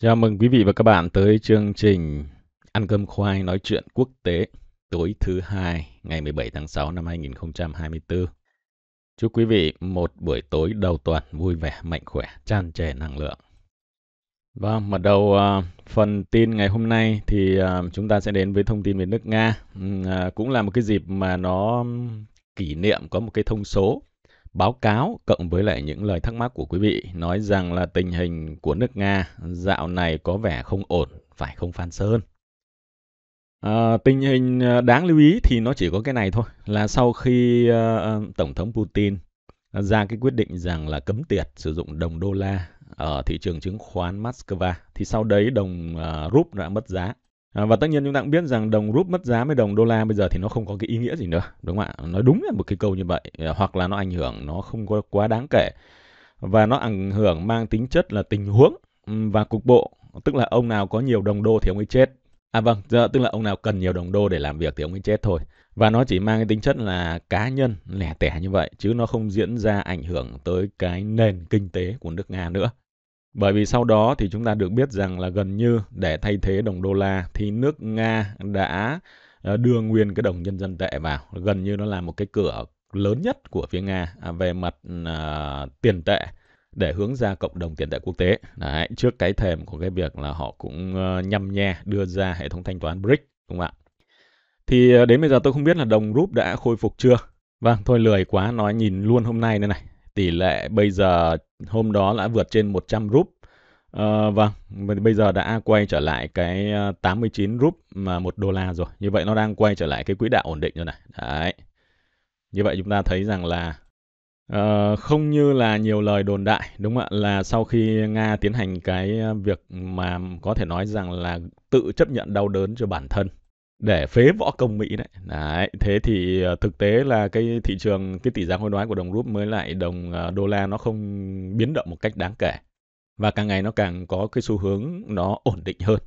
Chào mừng quý vị và các bạn tới chương trình Ăn cơm khoai nói chuyện quốc tế tối thứ hai ngày 17 tháng 6 năm 2024. Chúc quý vị một buổi tối đầu tuần vui vẻ, mạnh khỏe, tràn trề năng lượng. Và vâng, mở đầu uh, phần tin ngày hôm nay thì uh, chúng ta sẽ đến với thông tin về nước Nga. Uh, cũng là một cái dịp mà nó kỷ niệm có một cái thông số báo cáo cộng với lại những lời thắc mắc của quý vị nói rằng là tình hình của nước Nga dạo này có vẻ không ổn, phải không Phan Sơn? À, tình hình à, đáng lưu ý thì nó chỉ có cái này thôi là sau khi uh, tổng thống Putin ra cái quyết định rằng là cấm tiệt sử dụng đồng đô la ở thị trường chứng khoán Moscow thì sau đấy đồng uh, rúp đã mất giá À, và tất nhiên chúng ta cũng biết rằng đồng rút mất giá với đồng đô la bây giờ thì nó không có cái ý nghĩa gì nữa, đúng không ạ? Nói đúng là một cái câu như vậy, à, hoặc là nó ảnh hưởng nó không có quá đáng kể. Và nó ảnh hưởng mang tính chất là tình huống và cục bộ, tức là ông nào có nhiều đồng đô thì ông ấy chết. À vâng, giờ tức là ông nào cần nhiều đồng đô để làm việc thì ông ấy chết thôi. Và nó chỉ mang cái tính chất là cá nhân lẻ tẻ như vậy, chứ nó không diễn ra ảnh hưởng tới cái nền kinh tế của nước Nga nữa. Bởi vì sau đó thì chúng ta được biết rằng là gần như để thay thế đồng đô la thì nước Nga đã ờ, đưa nguyên cái đồng nhân dân tệ vào, gần như nó là một cái cửa lớn nhất của phía Nga à, về mặt uh, tiền tệ để hướng ra cộng đồng tiền tệ quốc tế. Đấy, trước cái thềm của cái việc là họ cũng uh, nhằm nhe đưa ra hệ thống thanh toán BRICS, đúng không ạ? Thì uh, đến bây giờ tôi không biết là đồng rúp đã khôi phục chưa. Vâng, thôi lười quá nói nhìn luôn hôm nay đây này tỷ lệ bây giờ hôm đó đã vượt trên 100 rúp. À, vâng, bây giờ đã quay trở lại cái 89 ờ, rúp mà 1 đô la rồi. Như vậy nó đang quay trở lại cái quỹ đạo ổn định rồi này. Đấy. Như vậy chúng ta thấy rằng là Uh, không như là nhiều lời đồn đại đúng không ạ là sau khi nga tiến hành cái việc mà có thể nói rằng là tự chấp nhận đau đớn cho bản thân để phế võ công Mỹ đấy. đấy. Thế thì ờ, thực tế là cái thị trường cái tỷ giá hối đoái của đồng rúp mới lại đồng ờ, đô la nó không biến động một cách đáng kể và càng ngày nó càng có cái xu hướng nó ổn định hơn.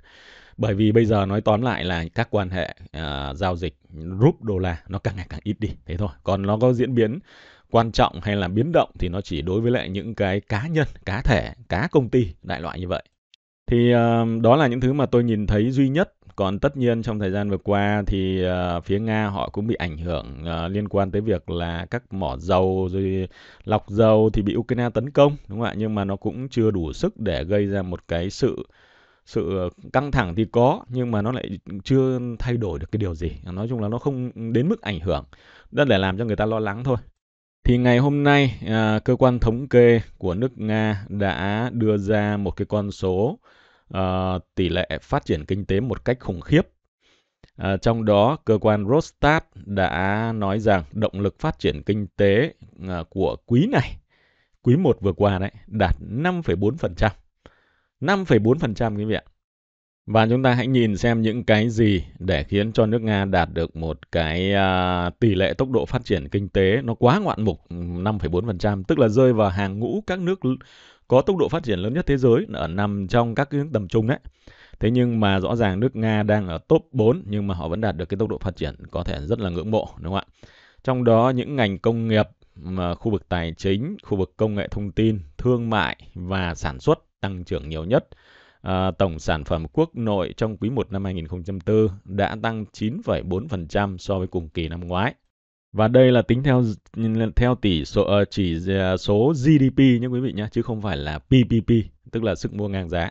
Bởi vì bây giờ nói tóm lại là các quan hệ uh, giao dịch rúp đô la nó càng ngày càng ít đi thế thôi. Còn nó có diễn biến quan trọng hay là biến động thì nó chỉ đối với lại những cái cá nhân, cá thể, cá công ty đại loại như vậy. Thì uh, đó là những thứ mà tôi nhìn thấy duy nhất còn tất nhiên trong thời gian vừa qua thì uh, phía nga họ cũng bị ảnh hưởng uh, liên quan tới việc là các mỏ dầu rồi lọc dầu thì bị ukraine tấn công đúng không ạ nhưng mà nó cũng chưa đủ sức để gây ra một cái sự sự căng thẳng thì có nhưng mà nó lại chưa thay đổi được cái điều gì nói chung là nó không đến mức ảnh hưởng rất để làm cho người ta lo lắng thôi thì ngày hôm nay à, cơ quan thống kê của nước nga đã đưa ra một cái con số Ờ, tỷ lệ phát triển kinh tế một cách khủng khiếp. À, trong đó, cơ quan Rostat đã nói rằng động lực phát triển kinh tế à, của quý này, quý 1 vừa qua đấy, đạt 5,4%. 5,4% quý vị ạ. Và chúng ta hãy nhìn xem những cái gì để khiến cho nước Nga đạt được một cái à, tỷ lệ tốc độ phát triển kinh tế nó quá ngoạn mục 5,4%, tức là rơi vào hàng ngũ các nước có tốc độ phát triển lớn nhất thế giới ở nằm trong các cái tầm trung đấy. Thế nhưng mà rõ ràng nước Nga đang ở top 4 nhưng mà họ vẫn đạt được cái tốc độ phát triển có thể rất là ngưỡng mộ đúng không ạ? Trong đó những ngành công nghiệp mà khu vực tài chính, khu vực công nghệ thông tin, thương mại và sản xuất tăng trưởng nhiều nhất. À, tổng sản phẩm quốc nội trong quý 1 năm 2004 đã tăng 9,4% so với cùng kỳ năm ngoái. Và đây là tính theo theo tỷ số uh, chỉ à, số GDP nhé quý vị nhé, chứ không phải là PPP, tức là sức mua ngang giá.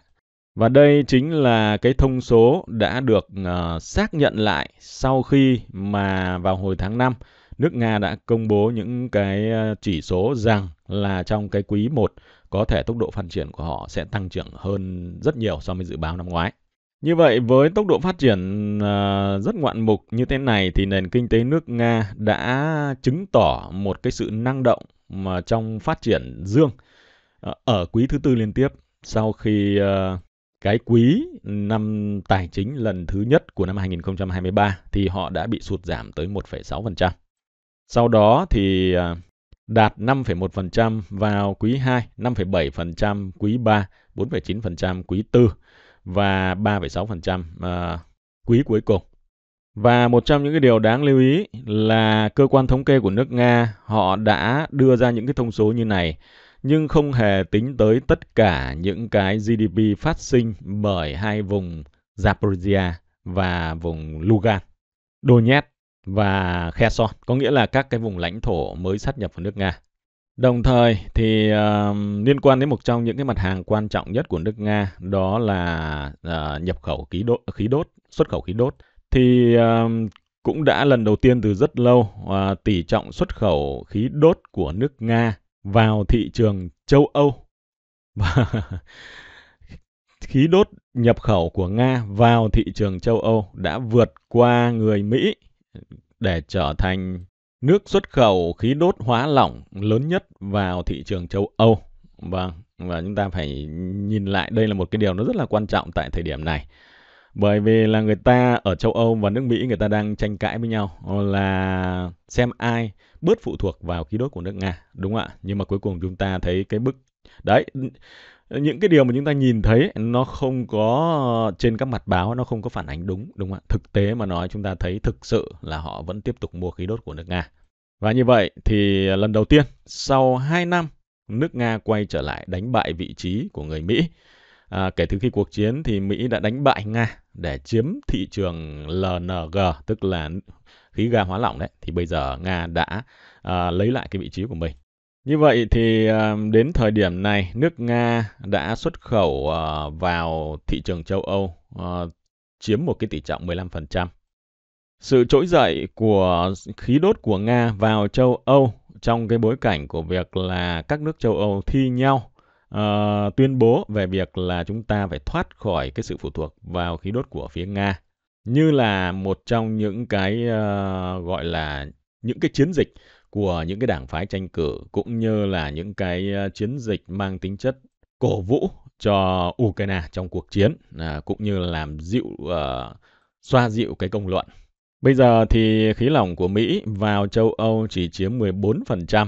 Và đây chính là cái thông số đã được uh, xác nhận lại sau khi mà vào hồi tháng 5 nước Nga đã công bố những cái ờ, chỉ số rằng là trong cái quý 1 có thể tốc độ phát triển của họ sẽ tăng trưởng hơn rất nhiều so với dự báo năm ngoái. Như vậy, với tốc độ phát triển uh, rất ngoạn mục như thế này thì nền kinh tế nước Nga đã chứng tỏ một cái sự năng động mà trong phát triển dương uh, ở quý thứ tư liên tiếp sau khi uh, cái quý năm tài chính lần thứ nhất của năm 2023 thì họ đã bị sụt giảm tới 1,6%. Sau đó thì đạt 5,1% vào quý 2, 5,7% quý 3, 4,9% quý 4 và 3,6% uh, ờ, quý cuối cùng. Và một trong những cái điều đáng lưu ý là cơ quan thống kê của nước Nga họ đã đưa ra những cái thông số như này nhưng không hề tính tới tất cả những cái GDP phát sinh bởi hai vùng Zaporizhia và vùng Lugan, Donetsk và Kherson, có nghĩa là các cái vùng lãnh thổ mới sát nhập vào nước Nga. Đồng thời thì uh, liên quan đến một trong những cái mặt hàng quan trọng nhất của nước Nga đó là uh, nhập khẩu khí đốt, khí đốt, xuất khẩu khí đốt thì uh, cũng đã lần đầu tiên từ rất lâu uh, tỷ trọng xuất khẩu khí đốt của nước Nga vào thị trường châu Âu và khí đốt nhập khẩu của Nga vào thị trường châu Âu đã vượt qua người Mỹ để trở thành nước xuất khẩu khí đốt hóa lỏng lớn nhất vào thị trường châu Âu. Vâng, và, và chúng ta phải nhìn lại đây là một cái điều nó rất là quan trọng tại thời điểm này. Bởi vì là người ta ở châu Âu và nước Mỹ người ta đang tranh cãi với nhau là xem ai bớt phụ thuộc vào khí đốt của nước Nga, đúng không ạ? Nhưng mà cuối cùng chúng ta thấy cái bức đấy những cái điều mà chúng ta nhìn thấy nó không có ờ, trên các mặt báo nó không có phản ánh đúng đúng không ạ thực tế mà nói chúng ta thấy thực sự là họ vẫn tiếp tục mua khí đốt của nước nga và như vậy thì lần đầu tiên sau 2 năm nước nga quay trở lại đánh bại vị trí của người mỹ à, kể từ khi cuộc chiến thì mỹ đã đánh bại nga để chiếm thị trường lng tức là khí ga hóa lỏng đấy thì bây giờ nga đã à, lấy lại cái vị trí của mình như vậy thì à, đến thời điểm này, nước Nga đã xuất khẩu à, vào thị trường châu Âu à, chiếm một cái tỷ trọng 15%. Sự trỗi dậy của khí đốt của Nga vào châu Âu trong cái bối cảnh của việc là các nước châu Âu thi nhau uh, tuyên bố về việc là chúng ta phải thoát khỏi cái sự phụ thuộc vào khí đốt của phía Nga như là một trong những cái uh, gọi là những cái chiến dịch của những cái đảng phái tranh cử cũng như là những cái ờ, chiến dịch mang tính chất cổ vũ cho Ukraine trong cuộc chiến à, cũng như làm dịu uh, xoa dịu cái công luận. Bây giờ thì khí lỏng của Mỹ vào châu Âu chỉ chiếm 14%,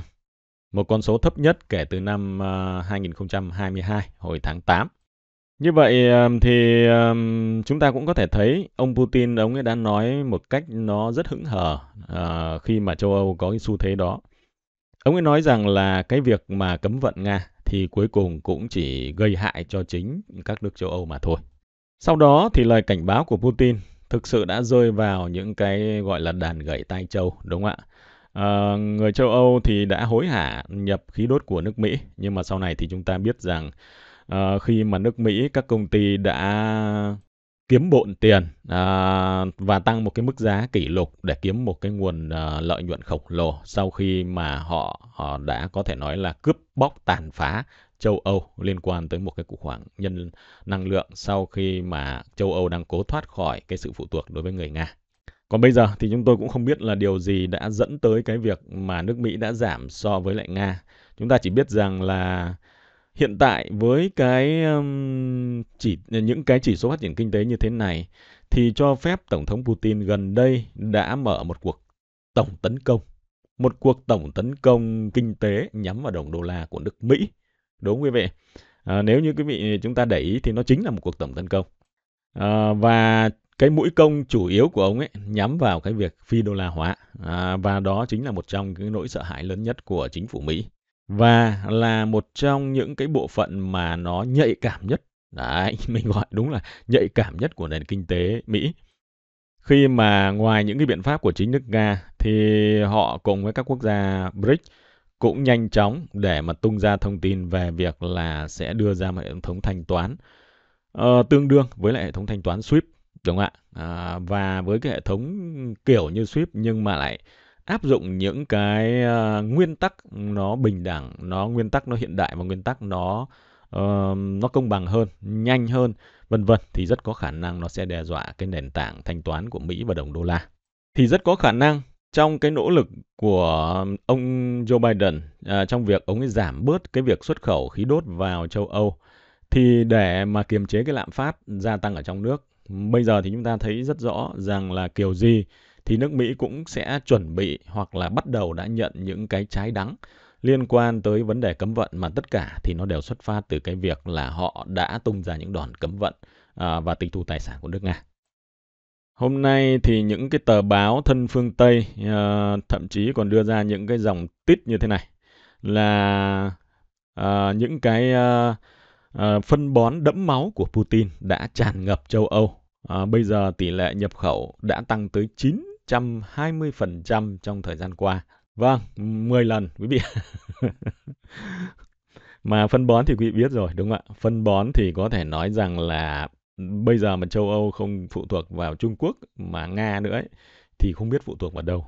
một con số thấp nhất kể từ năm uh, ờ, 2022 hồi tháng 8 như vậy thì chúng ta cũng có thể thấy ông Putin ông ấy đã nói một cách nó rất hững hờ ờ, khi mà châu Âu có cái xu thế đó. Ông ấy nói rằng là cái việc mà cấm vận Nga thì cuối cùng cũng chỉ gây hại cho chính các nước châu Âu mà thôi. Sau đó thì lời cảnh báo của Putin thực sự đã rơi vào những cái gọi là đàn gậy tai châu, đúng không ạ? À, người châu Âu thì đã hối hả nhập khí đốt của nước Mỹ, nhưng mà sau này thì chúng ta biết rằng uh, khi mà nước Mỹ các công ty đã kiếm bộn tiền à, và tăng một cái mức giá kỷ lục để kiếm một cái nguồn à, lợi nhuận khổng lồ sau khi mà họ, họ đã có thể nói là cướp bóc tàn phá châu Âu liên quan tới một cái cuộc hoảng nhân năng lượng sau khi mà châu Âu đang cố thoát khỏi cái sự phụ thuộc đối với người Nga. Còn bây giờ thì chúng tôi cũng không biết là điều gì đã dẫn tới cái việc mà nước Mỹ đã giảm so với lại Nga. Chúng ta chỉ biết rằng là hiện tại với cái um, chỉ những cái chỉ số phát triển kinh tế như thế này thì cho phép tổng thống Putin gần đây đã mở một cuộc tổng tấn công, một cuộc tổng tấn công kinh tế nhắm vào đồng đô la của nước Mỹ. Đúng quý vị? À, nếu như quý vị chúng ta để ý thì nó chính là một cuộc tổng tấn công. À, và cái mũi công chủ yếu của ông ấy nhắm vào cái việc phi đô la hóa à, và đó chính là một trong những nỗi sợ hãi lớn nhất của chính phủ Mỹ và là một trong những cái bộ phận mà nó nhạy cảm nhất. Đấy, mình gọi đúng là nhạy cảm nhất của nền kinh tế Mỹ. Khi mà ngoài những cái biện pháp của chính nước Nga thì họ cùng với các quốc gia BRICS cũng nhanh chóng để mà tung ra thông tin về việc là sẽ đưa ra một hệ thống thanh toán uh, tương đương với lại hệ thống thanh toán SWIFT đúng không ạ? À, và với cái hệ thống kiểu như SWIFT nhưng mà lại áp dụng những cái uh, nguyên tắc nó bình đẳng, nó nguyên tắc nó hiện đại và nguyên tắc nó uh, nó công bằng hơn, nhanh hơn, vân vân thì rất có khả năng nó sẽ đe dọa cái nền tảng thanh toán của Mỹ và đồng đô la. Thì rất có khả năng trong cái nỗ lực của ông Joe Biden à, trong việc ông ấy giảm bớt cái việc xuất khẩu khí đốt vào châu Âu thì để mà kiềm chế cái lạm phát gia tăng ở trong nước. Bây giờ thì chúng ta thấy rất rõ rằng là kiểu gì thì nước Mỹ cũng sẽ chuẩn bị hoặc là bắt đầu đã nhận những cái trái đắng liên quan tới vấn đề cấm vận mà tất cả thì nó đều xuất phát từ cái việc là họ đã tung ra những đòn cấm vận à, và tịch thu tài sản của nước Nga. Hôm nay thì những cái tờ báo thân phương Tây à, thậm chí còn đưa ra những cái dòng tít như thế này là à, những cái phân bón đẫm máu của Putin đã tràn ngập châu Âu. À, bây giờ tỷ lệ nhập khẩu đã tăng tới 9 120% trong thời gian qua. Vâng, 10 lần quý vị. mà phân bón thì quý vị biết rồi đúng không ạ? Phân bón thì có thể nói rằng là bây giờ mà châu Âu không phụ thuộc vào Trung Quốc mà Nga nữa ấy, thì không biết phụ thuộc vào đâu.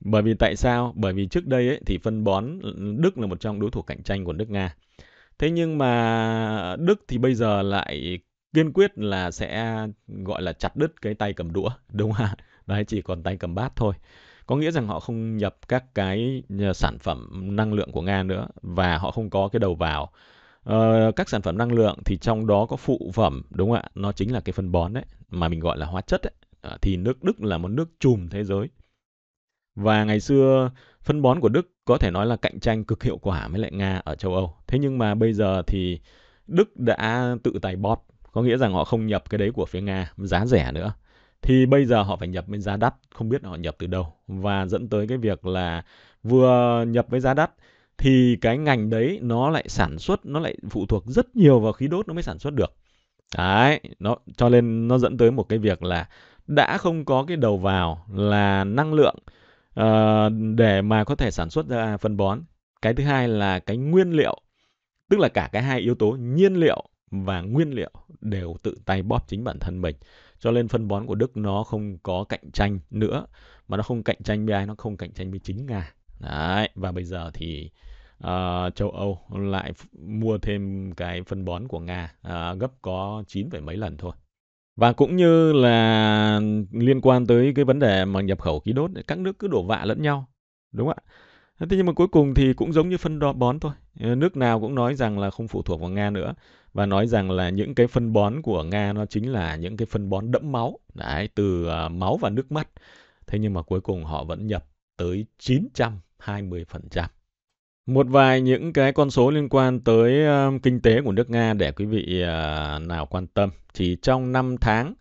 Bởi vì tại sao? Bởi vì trước đây ấy, thì phân bón Đức là một trong đối thủ cạnh tranh của nước Nga. Thế nhưng mà Đức thì bây giờ lại kiên quyết là sẽ gọi là chặt đứt cái tay cầm đũa, đúng không ạ? đấy chỉ còn tay cầm bát thôi có nghĩa rằng họ không nhập các cái ờ, sản phẩm năng lượng của nga nữa và họ không có cái đầu vào Ờ, các sản phẩm năng lượng thì trong đó có phụ phẩm đúng không ạ nó chính là cái phân bón đấy mà mình gọi là hóa chất đấy à, ờ, thì nước Đức là một nước chùm thế giới và ngày xưa phân bón của Đức có thể nói là cạnh tranh cực hiệu quả với lại Nga ở châu Âu thế nhưng mà bây giờ thì Đức đã tự tay bóp có nghĩa rằng họ không nhập cái đấy của phía Nga giá rẻ nữa thì bây giờ họ phải nhập với giá đắt không biết họ nhập từ đâu và dẫn tới cái việc là vừa nhập với giá đắt thì cái ngành đấy nó lại sản xuất nó lại phụ thuộc rất nhiều vào khí đốt nó mới sản xuất được đấy nó cho nên nó dẫn tới một cái việc là đã không có cái đầu vào là năng lượng uh, để mà có thể sản xuất ra phân bón cái thứ hai là cái nguyên liệu tức là cả cái hai yếu tố nhiên liệu và nguyên liệu đều tự tay bóp chính bản thân mình cho nên phân bón của Đức nó không có cạnh tranh nữa mà nó không cạnh tranh với ai nó không cạnh tranh với chính Nga đấy và bây giờ thì uh, châu Âu lại mua thêm cái phân bón của Nga uh, gấp có 9, mấy lần thôi và cũng như là liên quan tới cái vấn đề mà nhập khẩu khí đốt các nước cứ đổ vạ lẫn nhau đúng không ạ thế nhưng mà cuối cùng thì cũng giống như phân đo bón thôi ờ, nước nào cũng nói rằng là không phụ thuộc vào nga nữa và nói rằng là những cái phân bón của Nga nó chính là những cái phân bón đẫm máu, đấy, từ uh, máu và nước mắt. Thế nhưng mà cuối cùng họ vẫn nhập tới 920%. Một vài những cái con số liên quan tới uh, kinh tế của nước Nga để quý vị uh, nào quan tâm. Chỉ trong 5 tháng,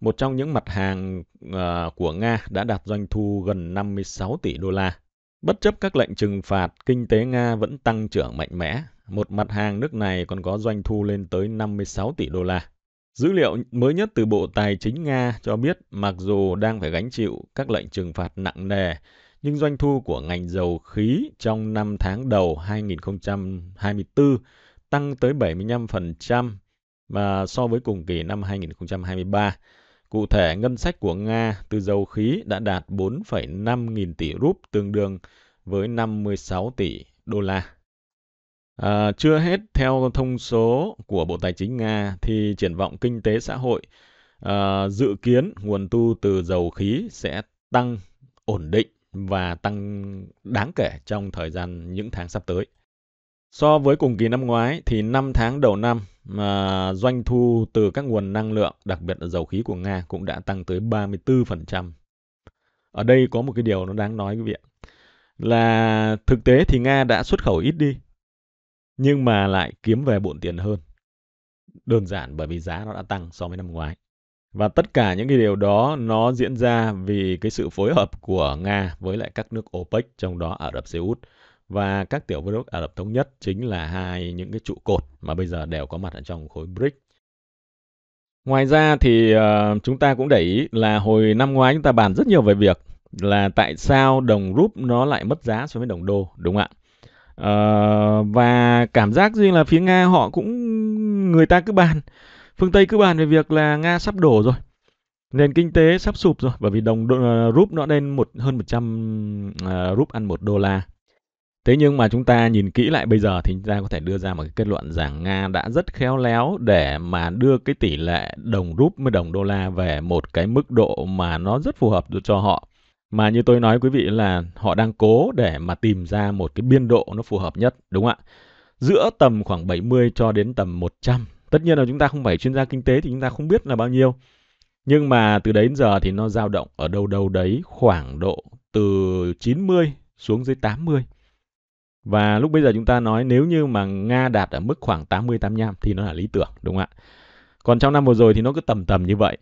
một trong những mặt hàng uh, của Nga đã đạt doanh thu gần 56 tỷ đô la. Bất chấp các lệnh trừng phạt, kinh tế Nga vẫn tăng trưởng mạnh mẽ một mặt hàng nước này còn có doanh thu lên tới 56 tỷ đô la. Dữ liệu mới nhất từ Bộ Tài chính Nga cho biết mặc dù đang phải gánh chịu các lệnh trừng phạt nặng nề, nhưng doanh thu của ngành dầu khí trong 5 tháng đầu 2024 tăng tới 75% và so với cùng kỳ năm 2023. Cụ thể, ngân sách của Nga từ dầu khí đã đạt 4,5 nghìn tỷ rúp tương đương với 56 tỷ đô la. À, chưa hết, theo thông số của Bộ Tài chính Nga thì triển vọng kinh tế xã hội à, dự kiến nguồn thu từ dầu khí sẽ tăng ổn định và tăng đáng kể trong thời gian những tháng sắp tới. So với cùng kỳ năm ngoái thì 5 tháng đầu năm mà ờ, doanh thu từ các nguồn năng lượng, đặc biệt là dầu khí của Nga cũng đã tăng tới 34%. Ở đây có một cái điều nó đáng nói quý vị Là thực tế thì Nga đã xuất khẩu ít đi nhưng mà lại kiếm về bộn tiền hơn. Đơn giản bởi vì giá nó đã tăng so với năm ngoái. Và tất cả những cái điều đó nó diễn ra vì cái sự phối hợp của Nga với lại các nước OPEC, trong đó Ả Rập Xê Út và các tiểu vương quốc Ả Rập Thống Nhất chính là hai những cái trụ cột mà bây giờ đều có mặt ở trong khối BRICS. Ngoài ra thì uh, chúng ta cũng để ý là hồi năm ngoái chúng ta bàn rất nhiều về việc là tại sao đồng rúp nó lại mất giá so với đồng đô, đúng không ạ? Ờ, và cảm giác riêng là phía Nga họ cũng người ta cứ bàn phương Tây cứ bàn về việc là Nga sắp đổ rồi nền kinh tế sắp sụp rồi bởi vì đồng đô, ờ, rúp nó lên một hơn 100 uh, ờ, rúp ăn một đô la thế nhưng mà chúng ta nhìn kỹ lại bây giờ thì chúng ta có thể đưa ra một cái kết luận rằng Nga đã rất khéo léo để mà đưa cái tỷ lệ đồng rúp với đồng đô la về một cái mức độ mà nó rất phù hợp cho họ mà như tôi nói quý vị là họ đang cố để mà tìm ra một cái biên độ nó phù hợp nhất, đúng không ạ? Giữa tầm khoảng 70 cho đến tầm 100. Tất nhiên là chúng ta không phải chuyên gia kinh tế thì chúng ta không biết là bao nhiêu. Nhưng mà từ đấy đến giờ thì nó dao động ở đâu đâu đấy khoảng độ từ 90 xuống dưới 80. Và lúc bây giờ chúng ta nói nếu như mà Nga đạt ở mức khoảng 80-85 thì nó là lý tưởng, đúng không ạ? Còn trong năm vừa rồi thì nó cứ tầm tầm như vậy,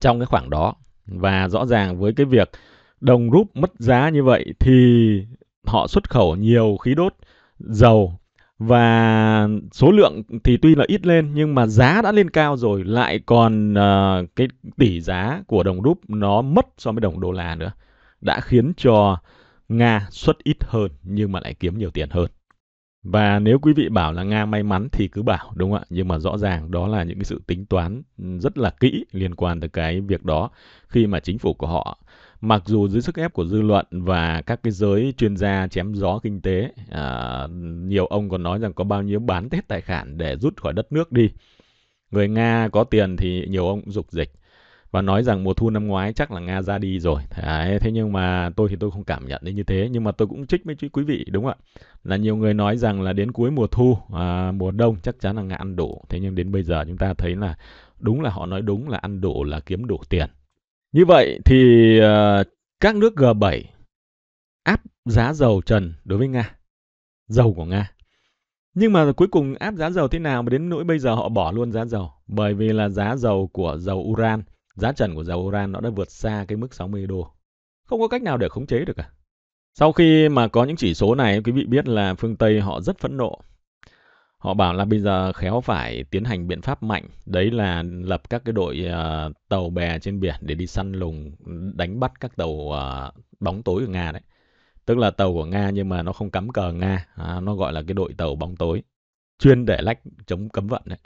trong cái khoảng đó. Và rõ ràng với cái việc đồng rút mất giá như vậy thì họ xuất khẩu nhiều khí đốt dầu và số lượng thì tuy là ít lên nhưng mà giá đã lên cao rồi lại còn uh, cái tỷ giá của đồng rút nó mất so với đồng đô la nữa đã khiến cho Nga xuất ít hơn nhưng mà lại kiếm nhiều tiền hơn. Và nếu quý vị bảo là Nga may mắn thì cứ bảo đúng không ạ? Nhưng mà rõ ràng đó là những cái sự tính toán rất là kỹ liên quan tới cái việc đó khi mà chính phủ của họ Mặc dù dưới sức ép của dư luận và các cái giới chuyên gia chém gió kinh tế, à, nhiều ông còn nói rằng có bao nhiêu bán tết tài sản để rút khỏi đất nước đi. Người Nga có tiền thì nhiều ông cũng dục dịch và nói rằng mùa thu năm ngoái chắc là Nga ra đi rồi. Đấy, thế nhưng mà tôi thì tôi không cảm nhận như thế, nhưng mà tôi cũng trích với quý vị đúng không ạ? Là nhiều người nói rằng là đến cuối mùa thu, à, mùa đông chắc chắn là Nga ăn đủ. Thế nhưng đến bây giờ chúng ta thấy là đúng là họ nói đúng là ăn đủ là kiếm đủ tiền. Như vậy thì ờ, các nước G7 áp giá dầu trần đối với Nga, dầu của Nga. Nhưng mà cuối cùng áp giá dầu thế nào mà đến nỗi bây giờ họ bỏ luôn giá dầu? Bởi vì là giá dầu của dầu uran, giá trần của dầu uran nó đã vượt xa cái mức 60 đô. Không có cách nào để khống chế được cả. Sau khi mà có những chỉ số này, quý vị biết là phương Tây họ rất phẫn nộ Họ bảo là bây giờ khéo phải tiến hành biện pháp mạnh, đấy là lập các cái đội uh, tàu bè trên biển để đi săn lùng, đánh bắt các tàu uh, bóng tối của Nga đấy. Tức là tàu của Nga nhưng mà nó không cắm cờ Nga, à, nó gọi là cái đội tàu bóng tối, chuyên để lách chống cấm vận đấy.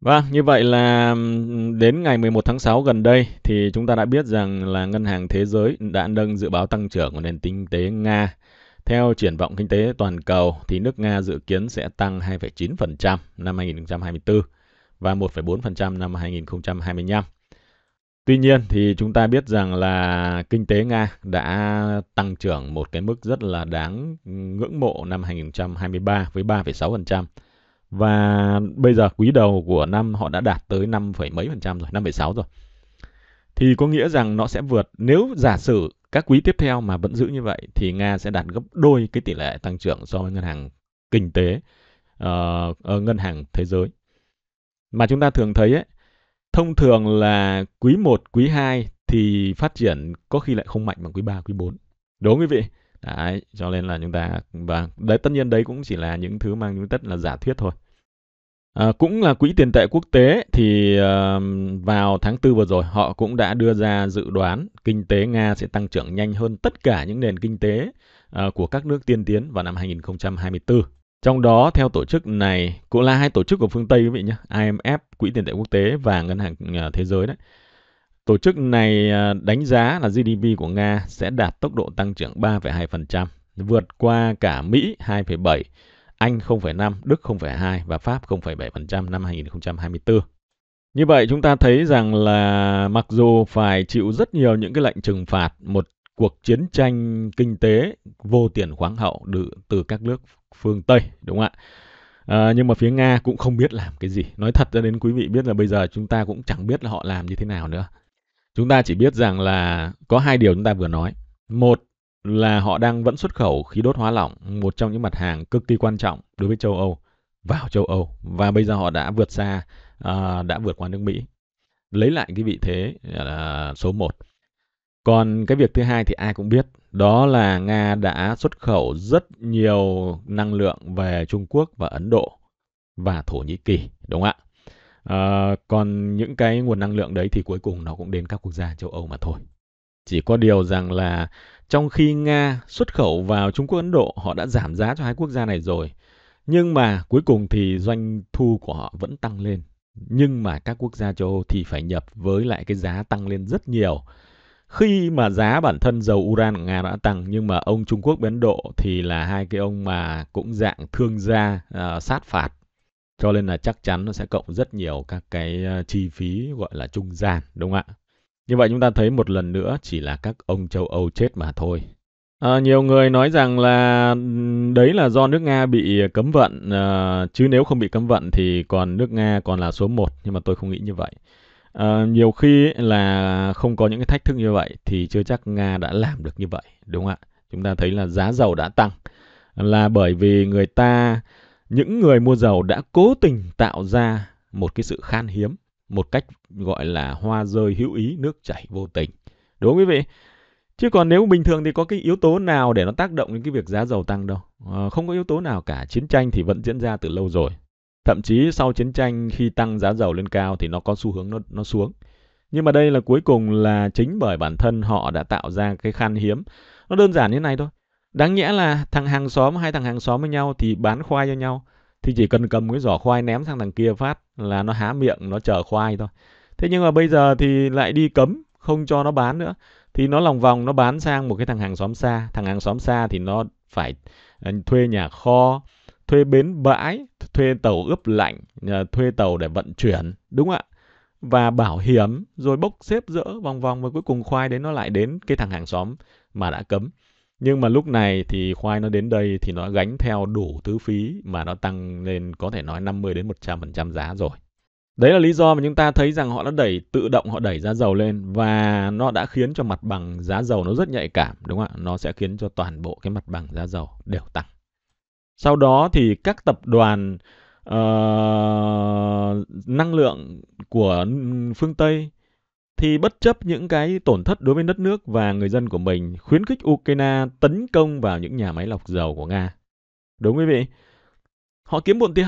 Vâng, như vậy là đến ngày 11 tháng 6 gần đây thì chúng ta đã biết rằng là Ngân hàng Thế giới đã nâng dự báo tăng trưởng của nền kinh tế Nga theo triển vọng kinh tế toàn cầu thì nước Nga dự kiến sẽ tăng 2,9% năm 2024 và 1,4% năm 2025. Tuy nhiên thì chúng ta biết rằng là kinh tế Nga đã tăng trưởng một cái mức rất là đáng ngưỡng mộ năm 2023 với 3,6% và bây giờ quý đầu của năm họ đã đạt tới 5, mấy phần trăm rồi, 5,6 rồi. Thì có nghĩa rằng nó sẽ vượt nếu giả sử các quý tiếp theo mà vẫn giữ như vậy thì Nga sẽ đạt gấp đôi cái tỷ lệ tăng trưởng so với ngân hàng kinh tế uh, uh, ngân hàng thế giới. Mà chúng ta thường thấy ấy, thông thường là quý 1, quý 2 thì phát triển có khi lại không mạnh bằng quý 3, quý 4. Đúng quý vị? Đấy, cho nên là chúng ta và đấy tất nhiên đấy cũng chỉ là những thứ mang tính tất là giả thuyết thôi. À, cũng là quỹ tiền tệ quốc tế thì à, vào tháng 4 vừa rồi họ cũng đã đưa ra dự đoán kinh tế Nga sẽ tăng trưởng nhanh hơn tất cả những nền kinh tế à, của các nước tiên tiến vào năm 2024. Trong đó theo tổ chức này cũng là hai tổ chức của phương Tây quý vị nhé, IMF, Quỹ tiền tệ quốc tế và Ngân hàng Thế giới đấy. Tổ chức này đánh giá là GDP của Nga sẽ đạt tốc độ tăng trưởng 3,2%, vượt qua cả Mỹ 2,7 anh 0,5, Đức 0,2 và Pháp 0,7% năm 2024. Như vậy chúng ta thấy rằng là mặc dù phải chịu rất nhiều những cái lệnh trừng phạt, một cuộc chiến tranh kinh tế vô tiền khoáng hậu đự từ các nước phương Tây, đúng không ạ? À, nhưng mà phía Nga cũng không biết làm cái gì. Nói thật ra đến quý vị biết là bây giờ chúng ta cũng chẳng biết là họ làm như thế nào nữa. Chúng ta chỉ biết rằng là có hai điều chúng ta vừa nói. Một là họ đang vẫn xuất khẩu khí đốt hóa lỏng, một trong những mặt hàng cực kỳ quan trọng đối với châu Âu vào châu Âu và bây giờ họ đã vượt xa uh, đã vượt qua nước Mỹ lấy lại cái vị thế uh, số 1. Còn cái việc thứ hai thì ai cũng biết, đó là Nga đã xuất khẩu rất nhiều năng lượng về Trung Quốc và Ấn Độ và Thổ Nhĩ Kỳ, đúng không ạ? À, còn những cái nguồn năng lượng đấy thì cuối cùng nó cũng đến các quốc gia châu Âu mà thôi. Chỉ có điều rằng là trong khi Nga xuất khẩu vào Trung Quốc Ấn Độ, họ đã giảm giá cho hai quốc gia này rồi. Nhưng mà cuối cùng thì doanh thu của họ vẫn tăng lên. Nhưng mà các quốc gia châu Âu thì phải nhập với lại cái giá tăng lên rất nhiều. Khi mà giá bản thân dầu uran của Nga đã tăng nhưng mà ông Trung Quốc Ấn Độ thì là hai cái ông mà cũng dạng thương gia uh, sát phạt. Cho nên là chắc chắn nó sẽ cộng rất nhiều các cái ờ, chi phí gọi là trung gian đúng không ạ? Như vậy chúng ta thấy một lần nữa chỉ là các ông châu Âu chết mà thôi. À, nhiều người nói rằng là ừ, đấy là do nước Nga bị cấm vận, à, chứ nếu không bị cấm vận thì còn nước Nga còn là số 1, nhưng mà tôi không nghĩ như vậy. À, nhiều khi là không có những cái thách thức như vậy thì chưa chắc Nga đã làm được như vậy, đúng không ạ? Chúng ta thấy là giá dầu đã tăng là bởi vì người ta, những người mua dầu đã cố tình tạo ra một cái sự khan hiếm một cách gọi là hoa rơi hữu ý, nước chảy vô tình. Đúng không quý vị? Chứ còn nếu bình thường thì có cái yếu tố nào để nó tác động đến cái việc giá dầu tăng đâu. À, không có yếu tố nào cả. Chiến tranh thì vẫn diễn ra từ lâu rồi. Thậm chí sau chiến tranh khi tăng giá dầu lên cao thì nó có xu hướng nó, nó xuống. Nhưng mà đây là cuối cùng là chính bởi bản thân họ đã tạo ra cái khan hiếm. Nó đơn giản như này thôi. Đáng nhẽ là thằng hàng xóm hai thằng hàng xóm với nhau thì bán khoai cho nhau thì chỉ cần cầm cái giỏ khoai ném sang thằng kia phát là nó há miệng nó chở khoai thôi thế nhưng mà bây giờ thì lại đi cấm không cho nó bán nữa thì nó lòng vòng nó bán sang một cái thằng hàng xóm xa thằng hàng xóm xa thì nó phải ờ, thuê nhà kho thuê bến bãi thuê tàu ướp lạnh thuê tàu để vận chuyển đúng ạ và bảo hiểm rồi bốc xếp dỡ vòng vòng và cuối cùng khoai đến nó lại đến cái thằng hàng xóm mà đã cấm nhưng mà lúc này thì khoai nó đến đây thì nó gánh theo đủ thứ phí mà nó tăng lên có thể nói 50 đến 100% giá rồi. Đấy là lý do mà chúng ta thấy rằng họ đã đẩy tự động họ đẩy giá dầu lên và nó đã khiến cho mặt bằng giá dầu nó rất nhạy cảm đúng không ạ? Nó sẽ khiến cho toàn bộ cái mặt bằng giá dầu đều tăng. Sau đó thì các tập đoàn uh, năng lượng của phương Tây thì bất chấp những cái tổn thất đối với đất nước và người dân của mình, khuyến khích Ukraine tấn công vào những nhà máy lọc dầu của Nga. Đúng quý vị, họ kiếm bộn tiền.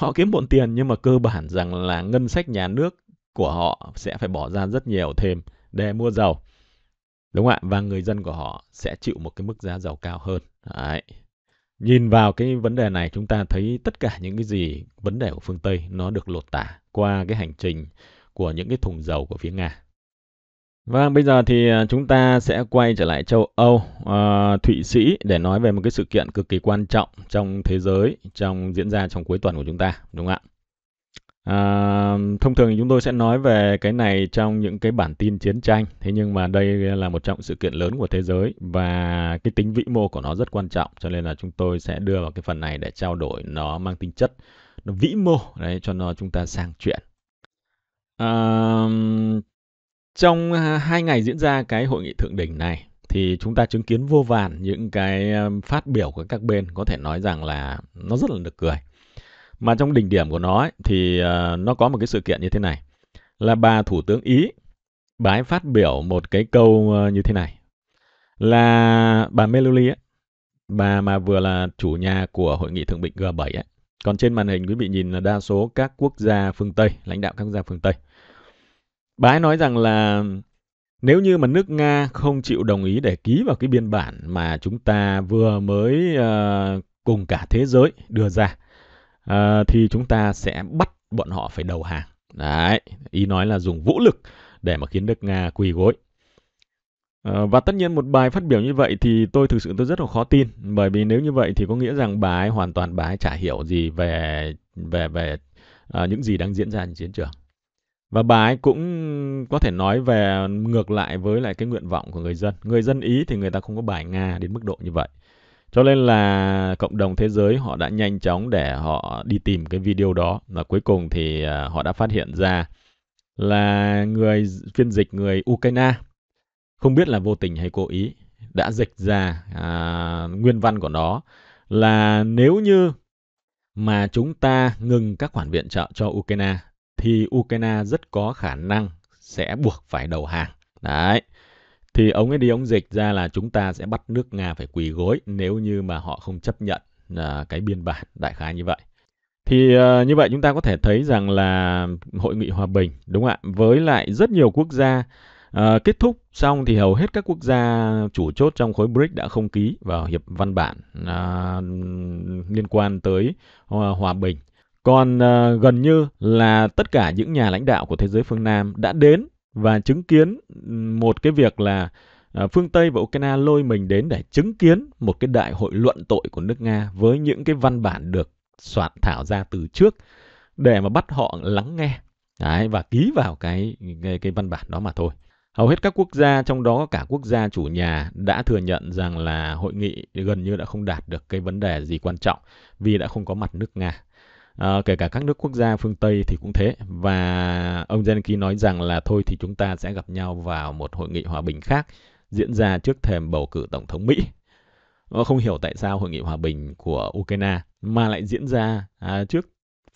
Họ kiếm bộn tiền nhưng mà cơ bản rằng là ngân sách nhà nước của họ sẽ phải bỏ ra rất nhiều thêm để mua dầu. Đúng không ạ? Và người dân của họ sẽ chịu một cái mức giá dầu cao hơn. Đấy. Nhìn vào cái vấn đề này chúng ta thấy tất cả những cái gì vấn đề của phương Tây nó được lột tả qua cái hành trình của những cái thùng dầu của phía Nga. Và vâng, bây giờ thì à, chúng ta sẽ quay trở lại châu Âu, à, Thụy Sĩ để nói về một cái sự kiện cực kỳ quan trọng trong thế giới, trong diễn ra trong cuối tuần của chúng ta, đúng không ạ? À, thông thường thì chúng tôi sẽ nói về cái này trong những cái bản tin chiến tranh, thế nhưng mà đây là một trong sự kiện lớn của thế giới và cái tính vĩ mô của nó rất quan trọng, cho nên là chúng tôi sẽ đưa vào cái phần này để trao đổi nó mang tính chất nó vĩ mô đấy cho nó chúng ta sang chuyện trong hai ngày diễn ra cái hội nghị thượng đỉnh này thì chúng ta chứng kiến vô vàn những cái phát biểu của các bên có thể nói rằng là nó rất là được cười. Mà trong đỉnh điểm của nó ấy, thì ờ, nó có một cái sự kiện như thế này là bà thủ tướng Ý bà ấy phát biểu một cái câu ờ, như thế này là bà Meloni ấy, bà mà vừa là chủ nhà của hội nghị thượng đỉnh G7 ấy. Còn trên màn hình quý vị nhìn là đa số các quốc gia phương Tây, lãnh đạo các quốc gia phương Tây Bà ấy nói rằng là nếu như mà nước Nga không chịu đồng ý để ký vào cái biên bản mà chúng ta vừa mới uh, cùng cả thế giới đưa ra uh, thì chúng ta sẽ bắt bọn họ phải đầu hàng. Đấy, ý nói là dùng vũ lực để mà khiến nước Nga quỳ gối. Ờ, và tất nhiên một bài phát biểu như vậy thì tôi thực sự tôi rất là khó tin bởi vì nếu như vậy thì có nghĩa rằng bà ấy hoàn toàn bà ấy chả hiểu gì về về về uh, những gì đang diễn ra trên chiến trường và bà ấy cũng có thể nói về ngược lại với lại cái nguyện vọng của người dân người dân ý thì người ta không có bài nga đến mức độ như vậy cho nên là cộng đồng thế giới họ đã nhanh chóng để họ đi tìm cái video đó và cuối cùng thì à, họ đã phát hiện ra là người phiên dịch người ukraine không biết là vô tình hay cố ý đã dịch ra à, nguyên văn của nó là nếu như mà chúng ta ngừng các khoản viện trợ cho Ukraine thì Ukraine rất có khả năng sẽ buộc phải đầu hàng. Đấy. Thì ông ấy đi ông dịch ra là chúng ta sẽ bắt nước Nga phải quỳ gối nếu như mà họ không chấp nhận uh, cái biên bản đại khái như vậy. Thì uh, như vậy chúng ta có thể thấy rằng là hội nghị hòa bình đúng không ạ? Với lại rất nhiều quốc gia À, kết thúc xong thì hầu hết các quốc gia chủ chốt trong khối BRICS đã không ký vào hiệp văn bản à, liên quan tới à, hòa bình còn uh, gần như là tất cả những nhà lãnh đạo của thế giới phương Nam đã đến và chứng kiến một cái việc là ờ, phương Tây và Ukraine lôi mình đến để chứng kiến một cái đại hội luận tội của nước Nga với những cái văn bản được soạn thảo ra từ trước để mà bắt họ lắng nghe Đấy, và ký vào cái, cái cái văn bản đó mà thôi. Hầu hết các quốc gia trong đó cả quốc gia chủ nhà đã thừa nhận rằng là hội nghị gần như đã không đạt được cái vấn đề gì quan trọng vì đã không có mặt nước Nga Ờ, kể cả các nước quốc gia phương Tây thì cũng thế. Và ông Zelensky nói rằng là thôi thì chúng ta sẽ gặp nhau vào một hội nghị hòa bình khác diễn ra trước thềm bầu cử tổng thống Mỹ. Ờ, không hiểu tại sao hội nghị hòa bình của Ukraine mà lại diễn ra à, trước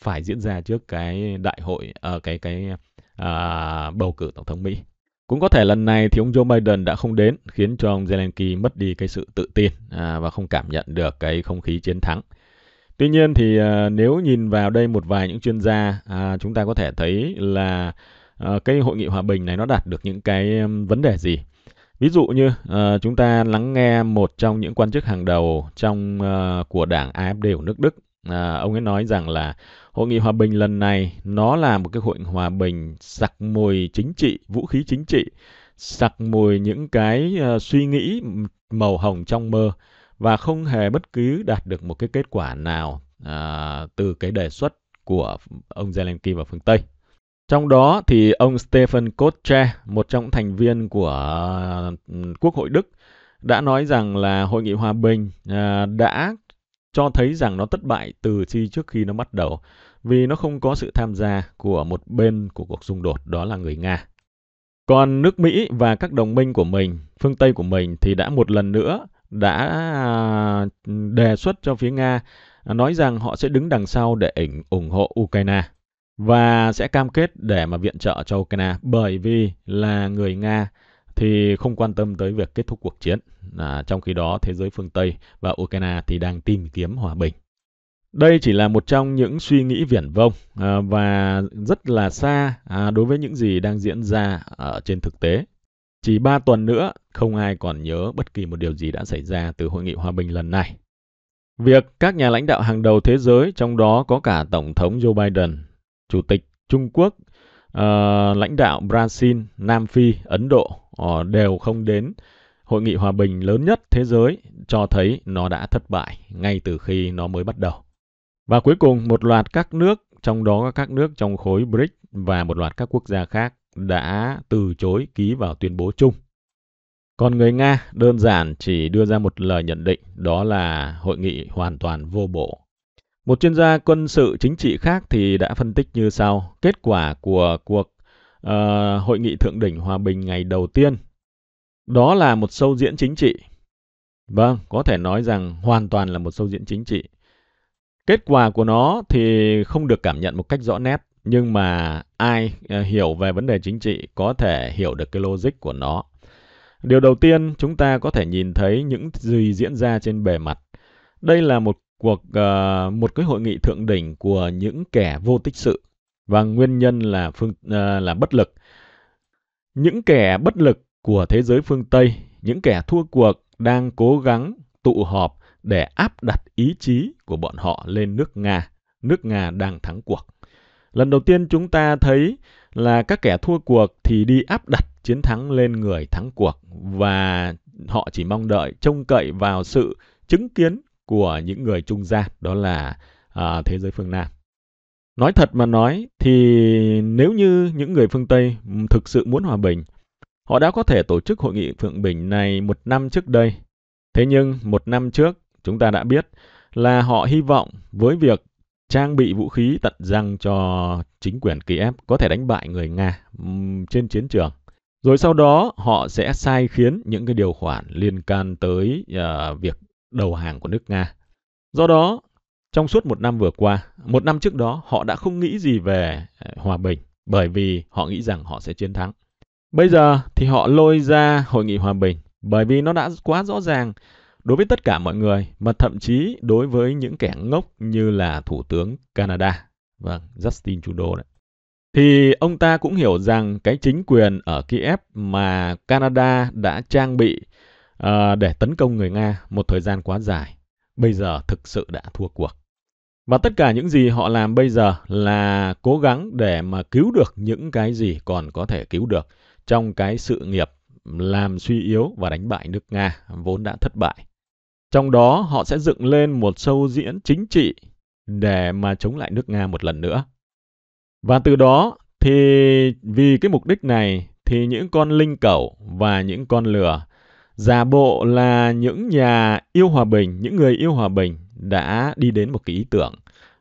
phải diễn ra trước cái đại hội à, cái cái à, bầu cử tổng thống Mỹ. Cũng có thể lần này thì ông Joe Biden đã không đến khiến cho ông Zelensky mất đi cái sự tự tin à, và không cảm nhận được cái không khí chiến thắng. Tuy nhiên thì à, nếu nhìn vào đây một vài những chuyên gia, à, chúng ta có thể thấy là à, cái hội nghị hòa bình này nó đạt được những cái vấn đề gì. Ví dụ như uh, chúng ta lắng nghe một trong những quan chức hàng đầu trong uh, của đảng AFD của nước Đức, uh, ông ấy nói rằng là hội nghị hòa bình lần này nó là một cái hội nghị hòa bình sặc mùi chính trị, vũ khí chính trị, sặc mùi những cái uh, suy nghĩ màu hồng trong mơ và không hề bất cứ đạt được một cái kết quả nào à, từ cái đề xuất của ông Zelensky và phương Tây. Trong đó thì ông Stephen Kotche, một trong thành viên của ừ, Quốc hội Đức, đã nói rằng là hội nghị hòa bình à, đã cho thấy rằng nó thất bại từ khi trước khi nó bắt đầu vì nó không có sự tham gia của một bên của cuộc xung đột đó là người Nga. Còn nước Mỹ và các đồng minh của mình, phương Tây của mình thì đã một lần nữa đã à, đề xuất cho phía Nga à, nói rằng họ sẽ đứng đằng sau để ủng hộ Ukraine và sẽ cam kết để mà viện trợ cho Ukraine bởi vì là người Nga thì không quan tâm tới việc kết thúc cuộc chiến. À, trong khi đó, thế giới phương Tây và Ukraine thì đang tìm kiếm hòa bình. Đây chỉ là một trong những suy nghĩ viển vông à, và rất là xa à, đối với những gì đang diễn ra ở trên thực tế. Chỉ 3 tuần nữa, không ai còn nhớ bất kỳ một điều gì đã xảy ra từ hội nghị hòa bình lần này. Việc các nhà lãnh đạo hàng đầu thế giới, trong đó có cả Tổng thống Joe Biden, Chủ tịch Trung Quốc, uh, lãnh đạo Brazil, Nam Phi, Ấn Độ họ ờ, đều không đến hội nghị hòa bình lớn nhất thế giới cho thấy nó đã thất bại ngay từ khi nó mới bắt đầu. Và cuối cùng, một loạt các nước, trong đó có các nước trong khối BRICS và một loạt các quốc gia khác đã từ chối ký vào tuyên bố chung. Còn người Nga đơn giản chỉ đưa ra một lời nhận định đó là hội nghị hoàn toàn vô bổ. Một chuyên gia quân sự chính trị khác thì đã phân tích như sau, kết quả của cuộc uh, hội nghị thượng đỉnh hòa bình ngày đầu tiên. Đó là một sâu diễn chính trị. Vâng, có thể nói rằng hoàn toàn là một sâu diễn chính trị. Kết quả của nó thì không được cảm nhận một cách rõ nét nhưng mà ai à, hiểu về vấn đề chính trị có thể hiểu được cái logic của nó. Điều đầu tiên, chúng ta có thể nhìn thấy những gì diễn ra trên bề mặt. Đây là một cuộc à, một cái hội nghị thượng đỉnh của những kẻ vô tích sự và nguyên nhân là phương à, là bất lực. Những kẻ bất lực của thế giới phương Tây, những kẻ thua cuộc đang cố gắng tụ họp để áp đặt ý chí của bọn họ lên nước Nga. Nước Nga đang thắng cuộc. Lần đầu tiên chúng ta thấy là các kẻ thua cuộc thì đi áp đặt chiến thắng lên người thắng cuộc và họ chỉ mong đợi trông cậy vào sự chứng kiến của những người trung gian đó là à, thế giới phương Nam. Nói thật mà nói thì nếu như những người phương Tây thực sự muốn hòa bình, họ đã có thể tổ chức hội nghị Phượng Bình này một năm trước đây. Thế nhưng một năm trước chúng ta đã biết là họ hy vọng với việc trang bị vũ khí tận răng cho chính quyền Kiev có thể đánh bại người Nga trên chiến trường. Rồi sau đó họ sẽ sai khiến những cái điều khoản liên can tới uh, việc đầu hàng của nước Nga. Do đó, trong suốt một năm vừa qua, một năm trước đó họ đã không nghĩ gì về à, hòa bình bởi vì họ nghĩ rằng họ sẽ chiến thắng. Bây giờ thì họ lôi ra hội nghị hòa bình bởi vì nó đã quá rõ ràng đối với tất cả mọi người mà thậm chí đối với những kẻ ngốc như là Thủ tướng Canada, vâng, Justin Trudeau đấy. Thì ông ta cũng hiểu rằng cái chính quyền ở Kiev mà Canada đã trang bị uh, để tấn công người Nga một thời gian quá dài, bây giờ thực sự đã thua cuộc. Và tất cả những gì họ làm bây giờ là cố gắng để mà cứu được những cái gì còn có thể cứu được trong cái sự nghiệp làm suy yếu và đánh bại nước Nga vốn đã thất bại. Trong đó họ sẽ dựng lên một sâu diễn chính trị để mà chống lại nước Nga một lần nữa. Và từ đó thì vì cái mục đích này thì những con linh cẩu và những con lừa giả bộ là những nhà yêu hòa bình, những người yêu hòa bình đã đi đến một cái ý tưởng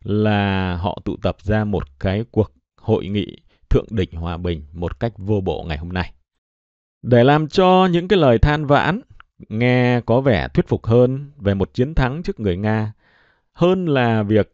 là họ tụ tập ra một cái cuộc hội nghị thượng đỉnh hòa bình một cách vô bổ ngày hôm nay. Để làm cho những cái lời than vãn nghe có vẻ thuyết phục hơn về một chiến thắng trước người Nga, hơn là việc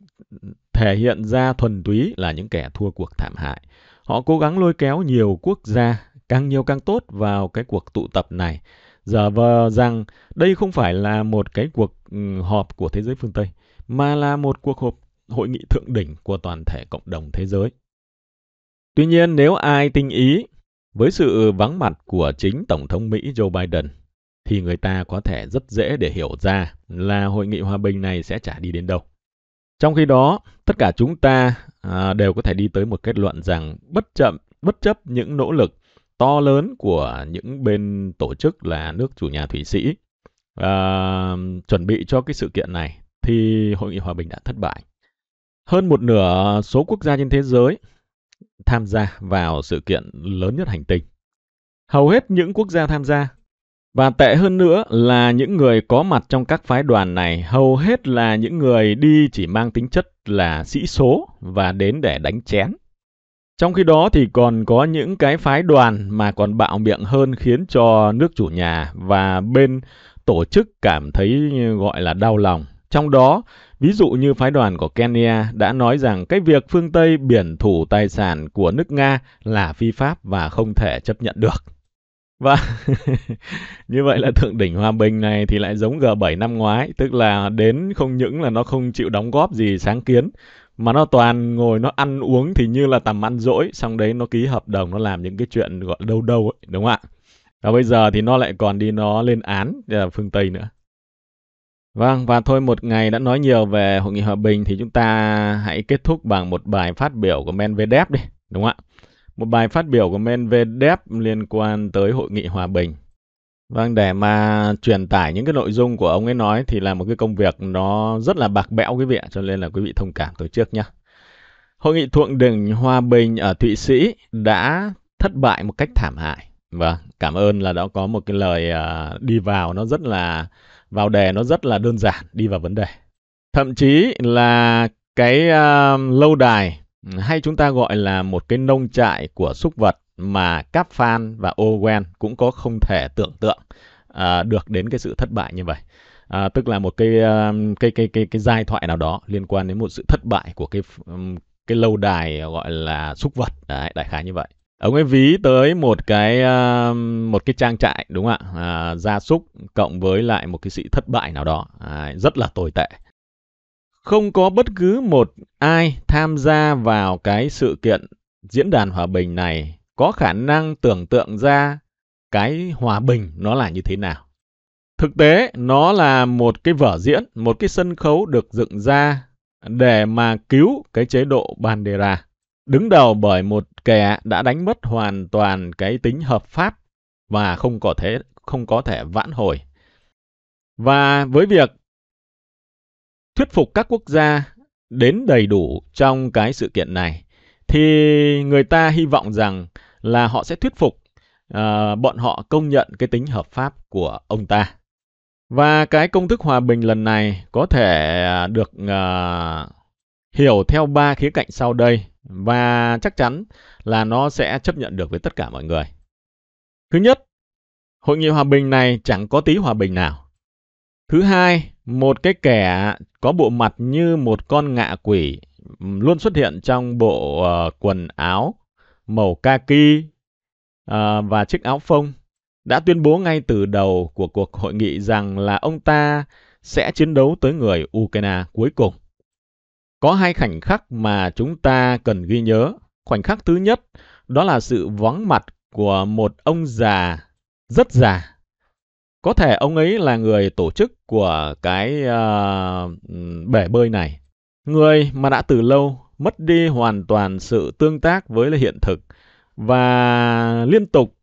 thể hiện ra thuần túy là những kẻ thua cuộc thảm hại. Họ cố gắng lôi kéo nhiều quốc gia, càng nhiều càng tốt vào cái cuộc tụ tập này, Giờ vờ rằng đây không phải là một cái cuộc ừ, họp của thế giới phương Tây, mà là một cuộc họp hội nghị thượng đỉnh của toàn thể cộng đồng thế giới. Tuy nhiên, nếu ai tinh ý với sự vắng mặt của chính Tổng thống Mỹ Joe Biden thì người ta có thể rất dễ để hiểu ra là hội nghị hòa bình này sẽ chả đi đến đâu. Trong khi đó, tất cả chúng ta à, đều có thể đi tới một kết luận rằng bất chậm, bất chấp những nỗ lực to lớn của những bên tổ chức là nước chủ nhà Thụy Sĩ à, chuẩn bị cho cái sự kiện này thì hội nghị hòa bình đã thất bại. Hơn một nửa số quốc gia trên thế giới tham gia vào sự kiện lớn nhất hành tinh. Hầu hết những quốc gia tham gia và tệ hơn nữa là những người có mặt trong các phái đoàn này hầu hết là những người đi chỉ mang tính chất là sĩ số và đến để đánh chén. Trong khi đó thì còn có những cái phái đoàn mà còn bạo miệng hơn khiến cho nước chủ nhà và bên tổ chức cảm thấy gọi là đau lòng. Trong đó, ví dụ như phái đoàn của Kenya đã nói rằng cái việc phương Tây biển thủ tài sản của nước Nga là phi pháp và không thể chấp nhận được. Và vâng. như vậy là thượng đỉnh hòa bình này thì lại giống G7 năm ngoái, tức là đến không những là nó không chịu đóng góp gì sáng kiến mà nó toàn ngồi nó ăn uống thì như là tầm ăn dỗi, xong đấy nó ký hợp đồng nó làm những cái chuyện gọi đâu đâu ấy, đúng không ạ? Và bây giờ thì nó lại còn đi nó lên án là phương Tây nữa. Vâng, và thôi một ngày đã nói nhiều về Hội nghị Hòa bình thì chúng ta hãy kết thúc bằng một bài phát biểu của Medvedev đi, đúng không ạ? một bài phát biểu của Medvedev liên quan tới hội nghị hòa bình. Vâng, để mà truyền tải những cái nội dung của ông ấy nói thì là một cái công việc nó rất là bạc bẽo quý vị ạ, cho nên là quý vị thông cảm tôi trước nhé. Hội nghị thượng đỉnh hòa bình ở Thụy Sĩ đã thất bại một cách thảm hại. Vâng, cảm ơn là đã có một cái lời à, đi vào nó rất là vào đề nó rất là đơn giản, đi vào vấn đề. Thậm chí là cái uh, lâu đài hay chúng ta gọi là một cái nông trại của súc vật mà các fan và Owen cũng có không thể tưởng tượng à, được đến cái sự thất bại như vậy. À, tức là một cái à, cái cái cái cái giai thoại nào đó liên quan đến một sự thất bại của cái cái lâu đài gọi là súc vật đấy đại khái như vậy ông ấy ví tới một cái à, một cái trang trại đúng không ạ à, gia súc cộng với lại một cái sự thất bại nào đó à, rất là tồi tệ không có bất cứ một ai tham gia vào cái sự kiện diễn đàn hòa bình này có khả năng tưởng tượng ra cái hòa bình nó là như thế nào. Thực tế, nó là một cái vở diễn, một cái sân khấu được dựng ra để mà cứu cái chế độ Bandera, đứng đầu bởi một kẻ đã đánh mất hoàn toàn cái tính hợp pháp và không có thể không có thể vãn hồi. Và với việc thuyết phục các quốc gia đến đầy đủ trong cái sự kiện này thì người ta hy vọng rằng là họ sẽ thuyết phục uh, bọn họ công nhận cái tính hợp pháp của ông ta. Và cái công thức hòa bình lần này có thể à, được uh, hiểu theo ba khía cạnh sau đây và chắc chắn là nó sẽ chấp nhận được với tất cả mọi người. Thứ nhất, hội nghị hòa bình này chẳng có tí hòa bình nào. Thứ hai, một cái kẻ có bộ mặt như một con ngạ quỷ, luôn xuất hiện trong bộ uh, quần áo màu kaki uh, và chiếc áo phông, đã tuyên bố ngay từ đầu của cuộc hội nghị rằng là ông ta sẽ chiến đấu tới người Ukraine cuối cùng. Có hai khoảnh khắc mà chúng ta cần ghi nhớ. Khoảnh khắc thứ nhất đó là sự vắng mặt của một ông già rất già có thể ông ấy là người tổ chức của cái uh, bể bơi này. Người mà đã từ lâu mất đi hoàn toàn sự tương tác với hiện thực và liên tục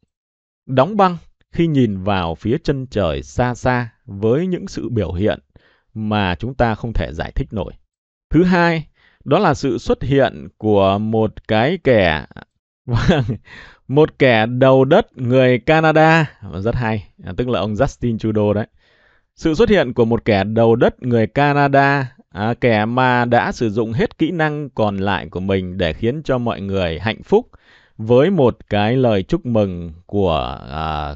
đóng băng khi nhìn vào phía chân trời xa xa với những sự biểu hiện mà chúng ta không thể giải thích nổi. Thứ hai, đó là sự xuất hiện của một cái kẻ vâng, một kẻ đầu đất người Canada rất hay à, tức là ông Justin Trudeau đấy sự xuất hiện của một kẻ đầu đất người Canada à, kẻ mà đã sử dụng hết kỹ năng còn lại của mình để khiến cho mọi người hạnh phúc với một cái lời chúc mừng của à,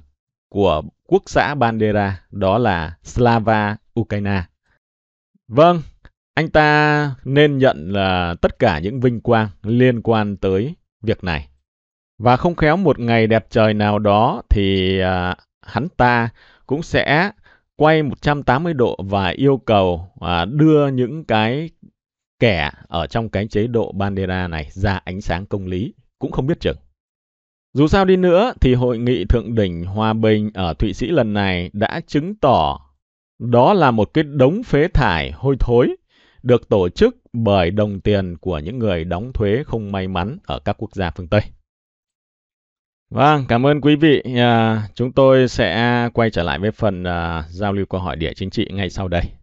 của quốc xã Bandera đó là Slava Ukraine vâng anh ta nên nhận là tất cả những vinh quang liên quan tới việc này và không khéo một ngày đẹp trời nào đó thì à, hắn ta cũng sẽ quay 180 độ và yêu cầu à, đưa những cái kẻ ở trong cái chế độ Bandera này ra ánh sáng công lý, cũng không biết chừng. Dù sao đi nữa thì hội nghị thượng đỉnh hòa bình ở Thụy Sĩ lần này đã chứng tỏ đó là một cái đống phế thải hôi thối được tổ chức bởi đồng tiền của những người đóng thuế không may mắn ở các quốc gia phương Tây. Vâng, cảm ơn quý vị. À, chúng tôi sẽ quay trở lại với phần à, giao lưu câu hỏi địa chính trị ngay sau đây.